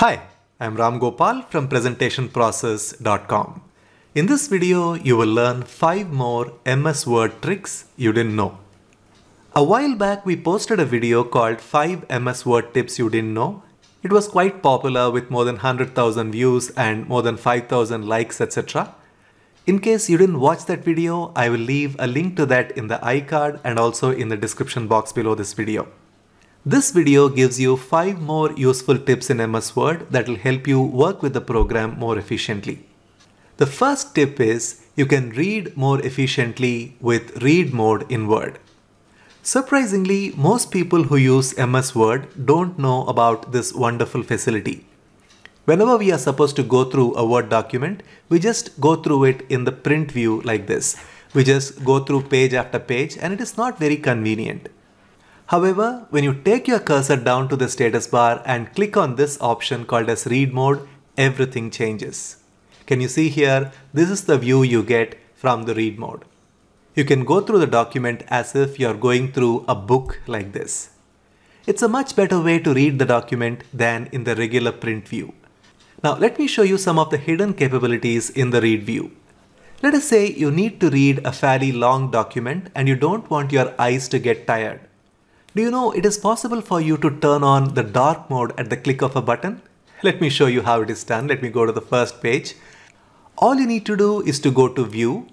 Hi, I'm Ram Gopal from presentationprocess.com. In this video, you will learn 5 more MS Word tricks you didn't know. A while back, we posted a video called 5 MS Word tips you didn't know. It was quite popular with more than 100,000 views and more than 5,000 likes, etc. In case you didn't watch that video, I will leave a link to that in the iCard and also in the description box below this video. This video gives you 5 more useful tips in MS Word that will help you work with the program more efficiently. The first tip is you can read more efficiently with read mode in Word. Surprisingly, most people who use MS Word don't know about this wonderful facility. Whenever we are supposed to go through a Word document, we just go through it in the print view like this. We just go through page after page and it is not very convenient. However, when you take your cursor down to the status bar and click on this option called as read mode, everything changes. Can you see here? This is the view you get from the read mode. You can go through the document as if you're going through a book like this. It's a much better way to read the document than in the regular print view. Now let me show you some of the hidden capabilities in the read view. Let us say you need to read a fairly long document and you don't want your eyes to get tired. Do you know it is possible for you to turn on the dark mode at the click of a button? Let me show you how it is done. Let me go to the first page. All you need to do is to go to view,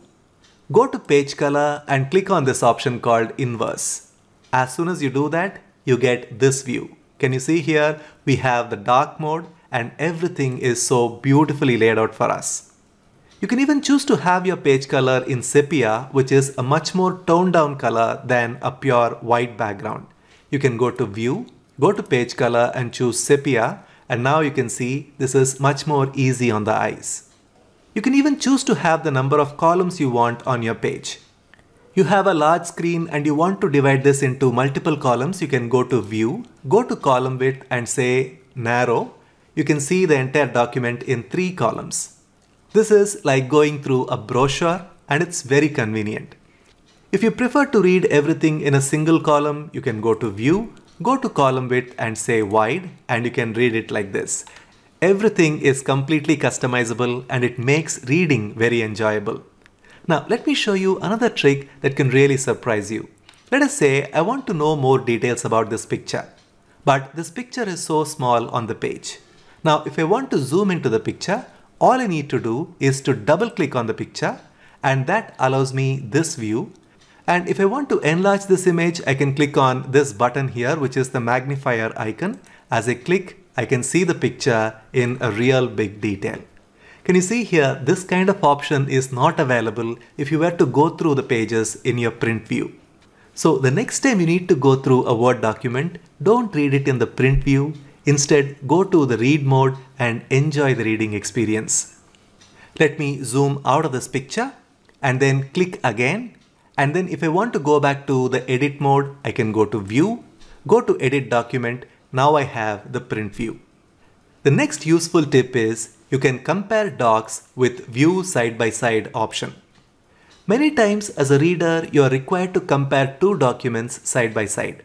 go to page color and click on this option called inverse. As soon as you do that, you get this view. Can you see here? We have the dark mode and everything is so beautifully laid out for us. You can even choose to have your page color in sepia, which is a much more toned down color than a pure white background. You can go to view, go to page color and choose sepia. And now you can see this is much more easy on the eyes. You can even choose to have the number of columns you want on your page. You have a large screen and you want to divide this into multiple columns. You can go to view, go to column width and say narrow. You can see the entire document in three columns. This is like going through a brochure and it's very convenient. If you prefer to read everything in a single column, you can go to view, go to column width and say wide and you can read it like this. Everything is completely customizable and it makes reading very enjoyable. Now let me show you another trick that can really surprise you. Let us say I want to know more details about this picture. But this picture is so small on the page. Now if I want to zoom into the picture, all I need to do is to double click on the picture and that allows me this view. And if I want to enlarge this image, I can click on this button here, which is the magnifier icon. As I click, I can see the picture in a real big detail. Can you see here, this kind of option is not available if you were to go through the pages in your print view. So the next time you need to go through a Word document, don't read it in the print view, Instead, go to the read mode and enjoy the reading experience. Let me zoom out of this picture and then click again. And then if I want to go back to the edit mode, I can go to view, go to edit document. Now I have the print view. The next useful tip is you can compare docs with view side by side option. Many times as a reader, you are required to compare two documents side by side.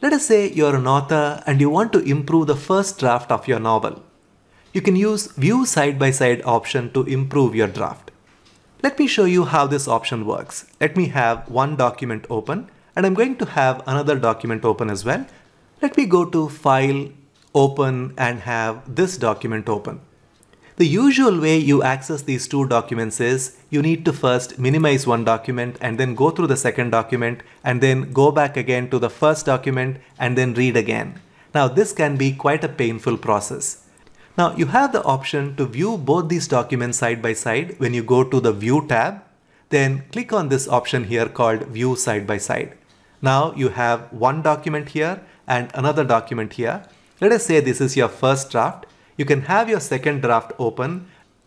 Let us say you are an author and you want to improve the first draft of your novel. You can use View Side by Side option to improve your draft. Let me show you how this option works. Let me have one document open and I'm going to have another document open as well. Let me go to File, Open and have this document open. The usual way you access these two documents is you need to first minimize one document and then go through the second document and then go back again to the first document and then read again. Now this can be quite a painful process. Now you have the option to view both these documents side by side when you go to the view tab, then click on this option here called view side by side. Now you have one document here and another document here. Let us say this is your first draft you can have your second draft open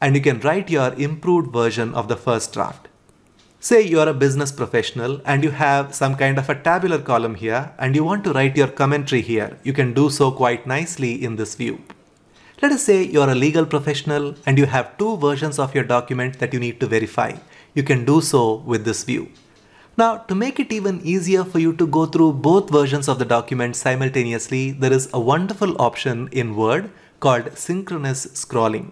and you can write your improved version of the first draft. Say you are a business professional and you have some kind of a tabular column here and you want to write your commentary here. You can do so quite nicely in this view. Let us say you are a legal professional and you have two versions of your document that you need to verify. You can do so with this view. Now, to make it even easier for you to go through both versions of the document simultaneously, there is a wonderful option in Word called synchronous scrolling.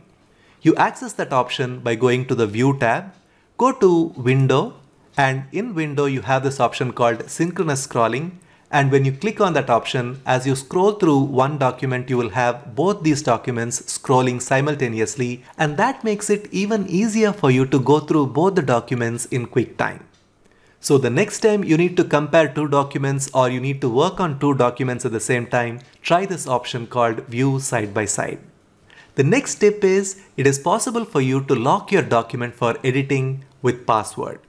You access that option by going to the View tab, go to Window, and in Window you have this option called synchronous scrolling. And when you click on that option, as you scroll through one document, you will have both these documents scrolling simultaneously, and that makes it even easier for you to go through both the documents in quick time. So the next time you need to compare two documents or you need to work on two documents at the same time, try this option called View Side by Side. The next tip is it is possible for you to lock your document for editing with password.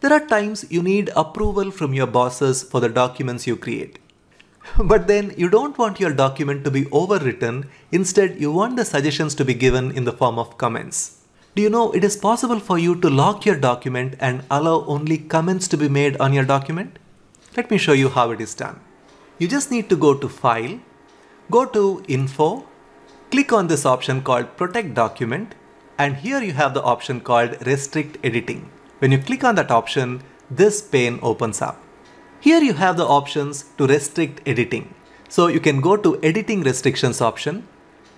There are times you need approval from your bosses for the documents you create. But then you don't want your document to be overwritten, instead you want the suggestions to be given in the form of comments. Do you know it is possible for you to lock your document and allow only comments to be made on your document? Let me show you how it is done. You just need to go to File, go to Info, click on this option called Protect Document and here you have the option called Restrict Editing. When you click on that option, this pane opens up. Here you have the options to restrict editing. So you can go to editing restrictions option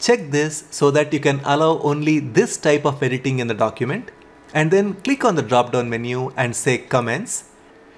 Check this so that you can allow only this type of editing in the document and then click on the drop down menu and say comments.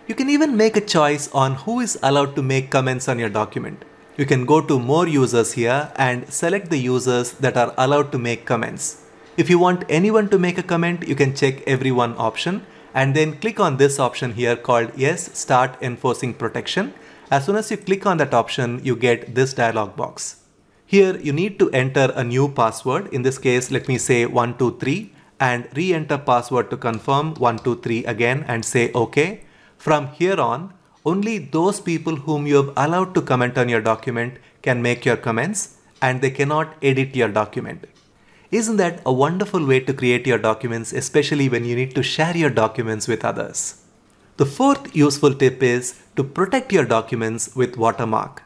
You can even make a choice on who is allowed to make comments on your document. You can go to more users here and select the users that are allowed to make comments. If you want anyone to make a comment, you can check everyone option and then click on this option here called yes start enforcing protection. As soon as you click on that option, you get this dialog box. Here you need to enter a new password. In this case, let me say 123 and re-enter password to confirm 123 again and say OK. From here on, only those people whom you have allowed to comment on your document can make your comments and they cannot edit your document. Isn't that a wonderful way to create your documents, especially when you need to share your documents with others? The fourth useful tip is to protect your documents with watermark.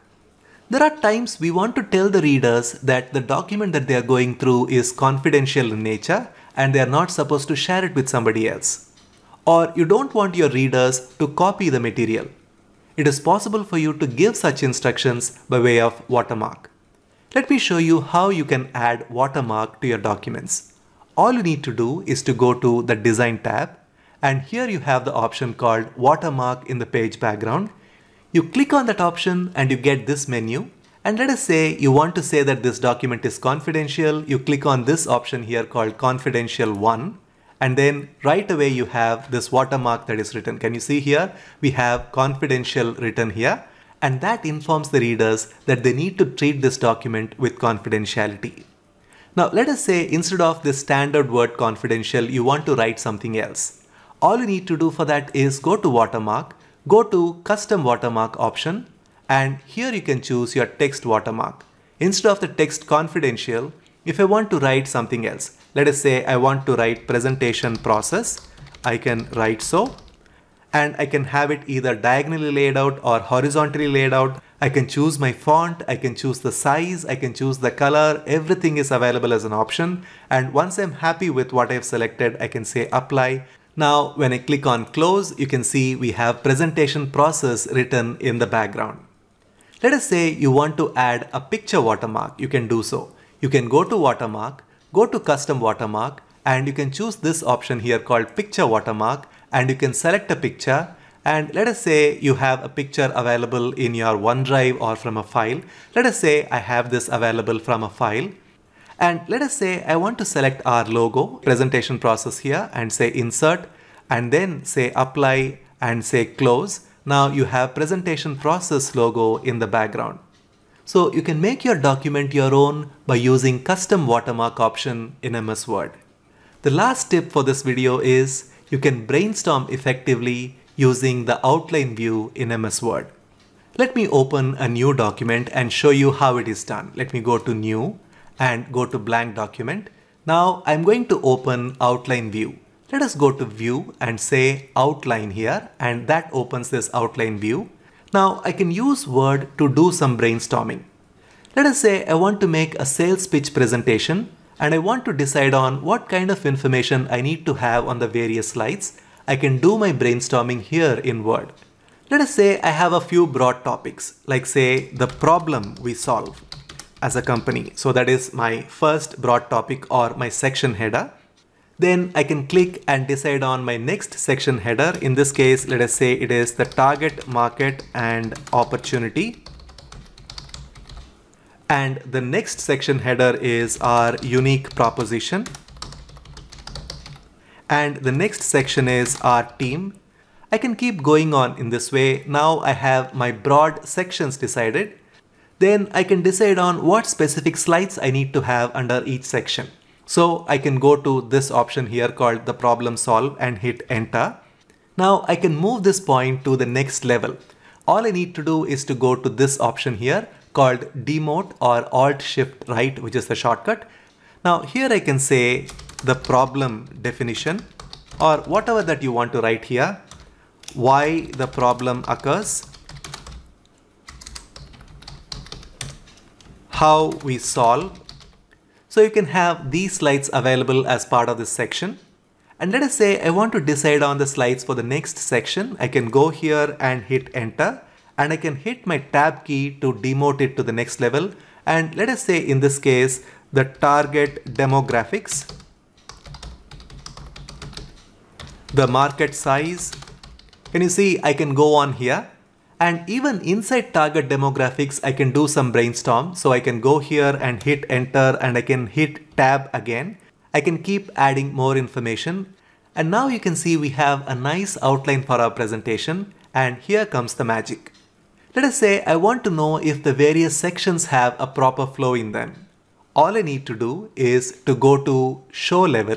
There are times we want to tell the readers that the document that they are going through is confidential in nature and they are not supposed to share it with somebody else. Or you don't want your readers to copy the material. It is possible for you to give such instructions by way of watermark. Let me show you how you can add watermark to your documents. All you need to do is to go to the design tab and here you have the option called watermark in the page background you click on that option and you get this menu. And let us say you want to say that this document is confidential. You click on this option here called confidential one. And then right away you have this watermark that is written. Can you see here? We have confidential written here. And that informs the readers that they need to treat this document with confidentiality. Now let us say instead of the standard word confidential, you want to write something else. All you need to do for that is go to watermark Go to custom watermark option and here you can choose your text watermark. Instead of the text confidential, if I want to write something else, let us say I want to write presentation process, I can write so and I can have it either diagonally laid out or horizontally laid out. I can choose my font, I can choose the size, I can choose the color, everything is available as an option. And once I'm happy with what I've selected, I can say apply now when I click on close, you can see we have presentation process written in the background. Let us say you want to add a picture watermark, you can do so. You can go to watermark, go to custom watermark and you can choose this option here called picture watermark and you can select a picture and let us say you have a picture available in your OneDrive or from a file. Let us say I have this available from a file. And let us say I want to select our logo presentation process here and say insert and then say apply and say close. Now you have presentation process logo in the background. So you can make your document your own by using custom watermark option in MS Word. The last tip for this video is you can brainstorm effectively using the outline view in MS Word. Let me open a new document and show you how it is done. Let me go to new and go to blank document. Now I'm going to open outline view. Let us go to view and say outline here and that opens this outline view. Now I can use Word to do some brainstorming. Let us say I want to make a sales pitch presentation and I want to decide on what kind of information I need to have on the various slides. I can do my brainstorming here in Word. Let us say I have a few broad topics like say the problem we solve as a company. So that is my first broad topic or my section header. Then I can click and decide on my next section header. In this case, let us say it is the target market and opportunity. And the next section header is our unique proposition. And the next section is our team. I can keep going on in this way. Now I have my broad sections decided then I can decide on what specific slides I need to have under each section. So I can go to this option here called the problem solve and hit enter. Now I can move this point to the next level. All I need to do is to go to this option here called demote or alt shift right which is the shortcut. Now here I can say the problem definition or whatever that you want to write here, why the problem occurs how we solve. So you can have these slides available as part of this section. And let us say I want to decide on the slides for the next section. I can go here and hit enter and I can hit my tab key to demote it to the next level. And let us say in this case, the target demographics, the market size. Can you see I can go on here and even inside target demographics, I can do some brainstorm. So I can go here and hit enter and I can hit tab again. I can keep adding more information. And now you can see we have a nice outline for our presentation. And here comes the magic. Let us say I want to know if the various sections have a proper flow in them. All I need to do is to go to show level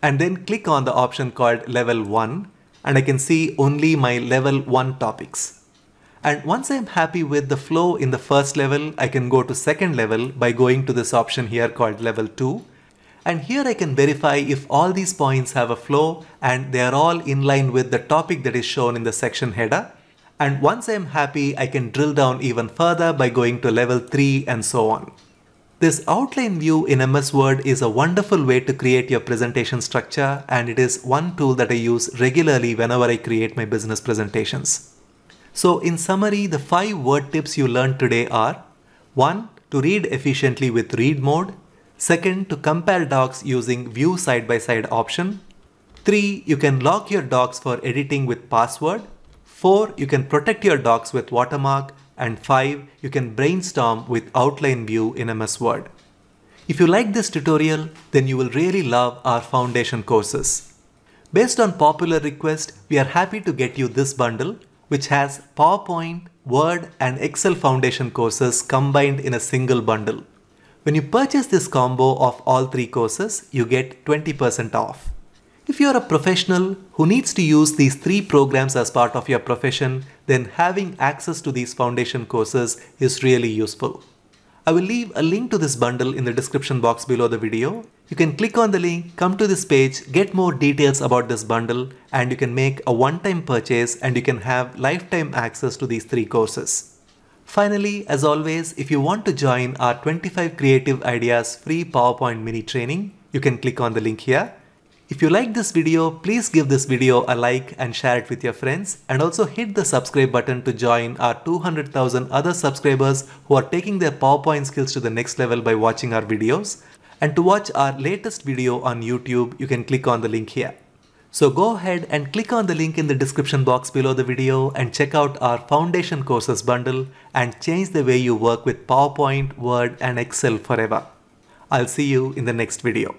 and then click on the option called level 1 and I can see only my level 1 topics. And once I'm happy with the flow in the first level, I can go to second level by going to this option here called level 2. And here I can verify if all these points have a flow and they are all in line with the topic that is shown in the section header. And once I'm happy, I can drill down even further by going to level 3 and so on. This outline view in MS Word is a wonderful way to create your presentation structure and it is one tool that I use regularly whenever I create my business presentations. So in summary, the five word tips you learned today are 1. To read efficiently with read mode. 2nd. To compare docs using view side-by-side -side option. 3. You can lock your docs for editing with password. 4. You can protect your docs with watermark. And 5. You can brainstorm with outline view in MS Word. If you like this tutorial, then you will really love our foundation courses. Based on popular request, we are happy to get you this bundle which has PowerPoint, Word and Excel Foundation courses combined in a single bundle. When you purchase this combo of all three courses, you get 20% off. If you're a professional who needs to use these three programs as part of your profession, then having access to these foundation courses is really useful. I will leave a link to this bundle in the description box below the video you can click on the link, come to this page, get more details about this bundle and you can make a one-time purchase and you can have lifetime access to these three courses. Finally, as always, if you want to join our 25 Creative Ideas free PowerPoint mini training, you can click on the link here. If you like this video, please give this video a like and share it with your friends and also hit the subscribe button to join our 200,000 other subscribers who are taking their PowerPoint skills to the next level by watching our videos. And to watch our latest video on YouTube, you can click on the link here. So go ahead and click on the link in the description box below the video and check out our foundation courses bundle and change the way you work with PowerPoint, Word and Excel forever. I'll see you in the next video.